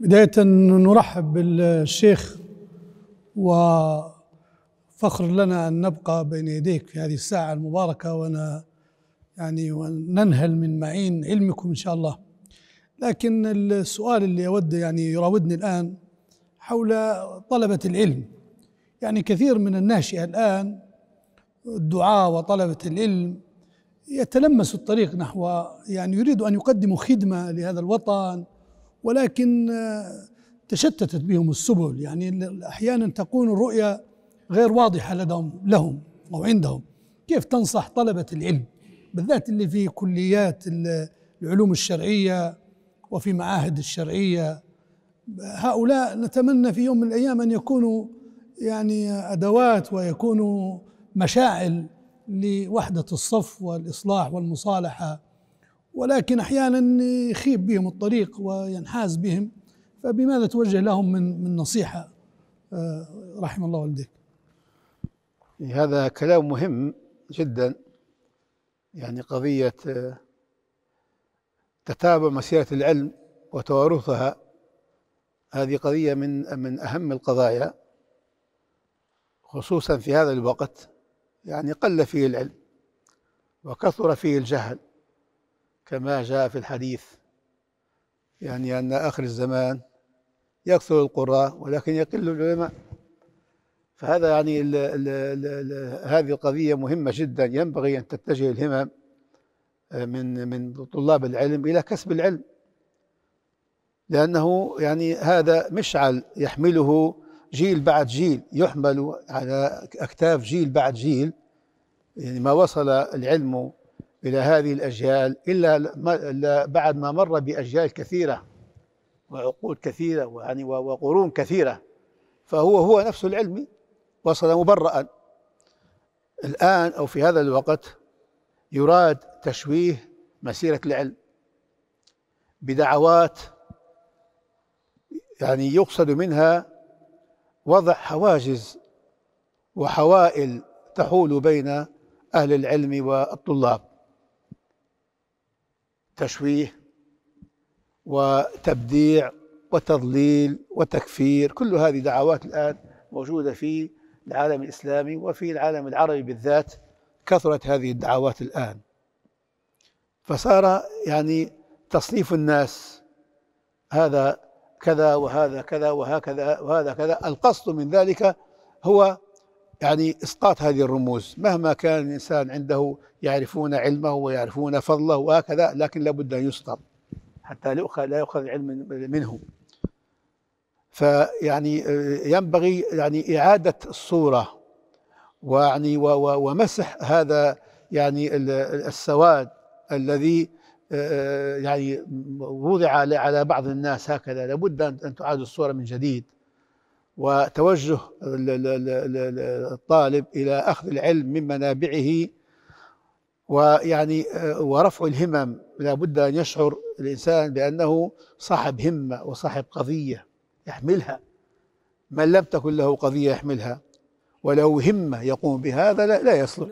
بداية نرحب بالشيخ وفخر لنا أن نبقى بين يديك في هذه الساعة المباركة وأنا يعني وننهل من معين علمكم إن شاء الله لكن السؤال اللي أود يعني يراودني الآن حول طلبة العلم يعني كثير من الناشئة الآن الدعاء وطلبة العلم يتلمس الطريق نحو يعني يريد أن يقدموا خدمة لهذا الوطن ولكن آه، تشتتت بهم السبل يعني احيانا تكون الرؤيه غير واضحه لدهم لهم او عندهم كيف تنصح طلبه العلم بالذات اللي في كليات العلوم الشرعيه وفي معاهد الشرعيه هؤلاء نتمنى في يوم من الايام ان يكونوا يعني ادوات ويكونوا مشاعل لوحده الصف والاصلاح والمصالحه ولكن أحيانا يخيب بهم الطريق وينحاز بهم فبماذا توجه لهم من من نصيحة آه، رحم الله والديك هذا كلام مهم جدا يعني قضية آه، تتابع مسيرة العلم وتوارثها هذه قضية من من أهم القضايا خصوصا في هذا الوقت يعني قل فيه العلم وكثر فيه الجهل كما جاء في الحديث يعني أن آخر الزمان يكثر القراء ولكن يقل العلماء فهذا يعني الـ الـ الـ الـ هذه القضية مهمة جدا ينبغي أن تتجه الهمم آه، من من طلاب العلم إلى كسب العلم لأنه يعني هذا مشعل يحمله جيل بعد جيل يحمل على أكتاف جيل بعد جيل يعني ما وصل العلم إلى هذه الأجيال إلا بعد ما مر بأجيال كثيرة وعقود كثيرة يعني وقرون كثيرة فهو هو نفس العلم وصل مبرأ الآن أو في هذا الوقت يراد تشويه مسيرة العلم بدعوات يعني يقصد منها وضع حواجز وحوائل تحول بين أهل العلم والطلاب تشويه وتبديع وتضليل وتكفير كل هذه دعوات الآن موجودة في العالم الإسلامي وفي العالم العربي بالذات كثرت هذه الدعوات الآن فصار يعني تصنيف الناس هذا كذا وهذا كذا وهكذا وهذا كذا القصد من ذلك هو يعني إسقاط هذه الرموز مهما كان الإنسان عنده يعرفون علمه ويعرفون فضله وهكذا لكن لابد أن يسطر حتى لا يؤخذ العلم منه فيعني آه، ينبغي يعني إعادة الصورة ويعني ومسح هذا يعني السواد الذي آه، آه، يعني وضع على بعض الناس هكذا لابد أن تعاد الصورة من جديد وتوجه الطالب إلى أخذ العلم من منابعه ويعني آه، ورفع الهمم لا بد أن يشعر الإنسان بأنه صاحب همة وصاحب قضية يحملها من لم تكن له قضية يحملها وله همة يقوم بهذا لا, لا يصلح